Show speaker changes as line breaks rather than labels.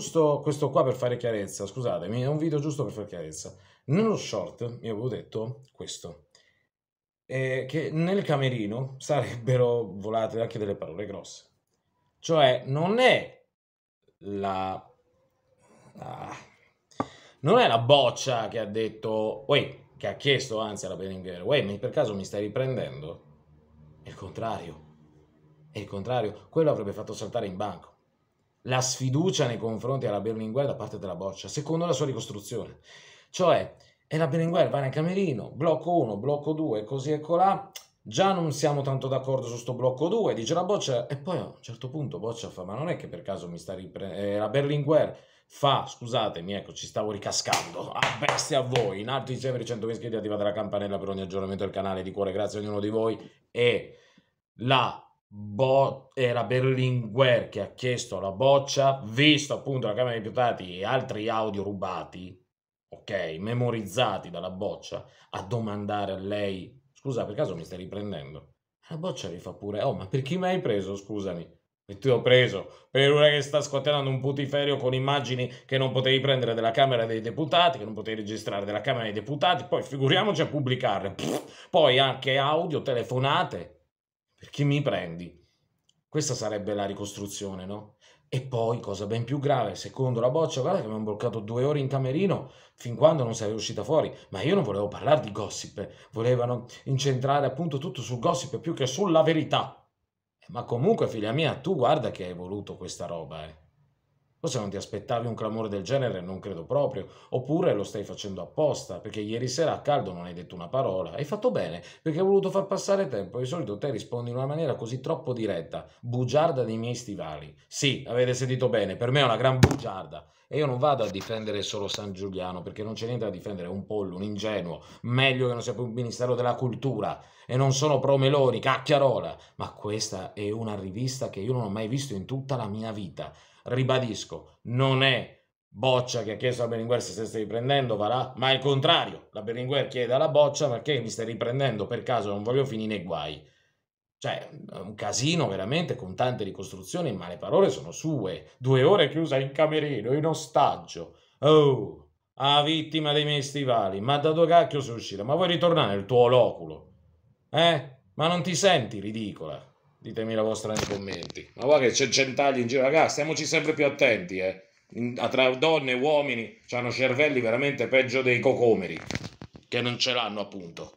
Giusto questo qua per fare chiarezza, scusatemi, è un video giusto per fare chiarezza. Nello short io avevo detto questo, eh, che nel camerino sarebbero volate anche delle parole grosse. Cioè non è la... la ah, non è la boccia che ha detto, uè, che ha chiesto anzi alla Berlinguer, uè, ma per caso mi stai riprendendo? È il contrario, è il contrario, quello avrebbe fatto saltare in banco la sfiducia nei confronti della Berlinguer da parte della Boccia, secondo la sua ricostruzione. Cioè, e la Berlinguer va nel camerino, blocco 1, blocco 2, così e colà, già non siamo tanto d'accordo su sto blocco 2, dice la Boccia, e poi a un certo punto Boccia fa, ma non è che per caso mi sta riprendendo, eh, la Berlinguer fa, scusatemi, ecco, ci stavo ricascando, a bestia a voi, in alto insieme dicembre 100.000 iscritti, attivate la campanella per ogni aggiornamento del canale, di cuore grazie a ognuno di voi, e la Bo- era Berlinguer che ha chiesto la boccia, visto appunto la Camera dei Deputati e altri audio rubati, ok, memorizzati dalla boccia, a domandare a lei, scusa per caso mi stai riprendendo? La boccia gli fa pure, oh ma per chi mi hai preso scusami? E ti ho preso per una che sta squatterando un putiferio con immagini che non potevi prendere della Camera dei Deputati, che non potevi registrare della Camera dei Deputati, poi figuriamoci a pubblicarle, Pff, poi anche audio, telefonate perché mi prendi? Questa sarebbe la ricostruzione, no? E poi, cosa ben più grave, secondo la boccia, guarda che mi hanno bloccato due ore in camerino fin quando non sei uscita fuori. Ma io non volevo parlare di gossip, eh. volevano incentrare appunto tutto sul gossip più che sulla verità. Eh, ma comunque, figlia mia, tu guarda che hai voluto questa roba, eh. Forse non ti aspettavi un clamore del genere, non credo proprio. Oppure lo stai facendo apposta, perché ieri sera a caldo non hai detto una parola. Hai fatto bene, perché hai voluto far passare tempo. Di solito te rispondi in una maniera così troppo diretta, bugiarda dei miei stivali. Sì, avete sentito bene, per me è una gran bugiarda. E io non vado a difendere solo San Giuliano, perché non c'è niente da difendere, è un pollo, un ingenuo. Meglio che non sia più un ministero della cultura. E non sono pro Meloni, cacchiarola. Ma questa è una rivista che io non ho mai visto in tutta la mia vita ribadisco, non è boccia che ha chiesto a Berlinguer se stai riprendendo, varà, ma è il contrario. La Berlinguer chiede alla boccia perché mi stai riprendendo, per caso non voglio finire nei guai. Cioè, un casino veramente con tante ricostruzioni, ma le parole sono sue. Due ore chiusa in camerino, in ostaggio. Oh, a vittima dei miei stivali. Ma da dove cacchio sei uscita? Ma vuoi ritornare nel tuo loculo? Eh? Ma non ti senti ridicola? Ditemi la vostra nei commenti. Ma guarda che c'è gentagli in giro, ragazzi, stiamoci sempre più attenti, eh. Tra donne e uomini hanno cervelli veramente peggio dei cocomeri, che non ce l'hanno appunto.